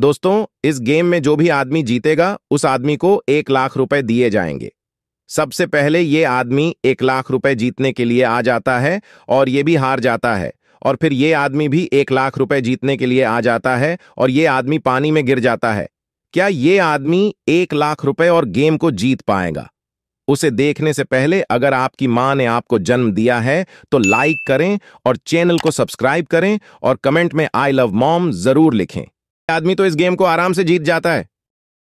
दोस्तों इस गेम में जो भी आदमी जीतेगा उस आदमी को एक लाख रुपए दिए जाएंगे सबसे पहले ये आदमी एक लाख रुपए जीतने के लिए आ जाता है और ये भी हार जाता है और फिर ये आदमी भी एक लाख रुपए जीतने के लिए आ जाता है और ये आदमी पानी में गिर जाता है क्या ये आदमी एक लाख रुपए और गेम को जीत पाएगा उसे देखने से पहले अगर आपकी मां ने आपको जन्म दिया है तो लाइक करें और चैनल को सब्सक्राइब करें और कमेंट में आई लव मॉम जरूर लिखें आदमी तो इस गेम को आराम से जीत जाता है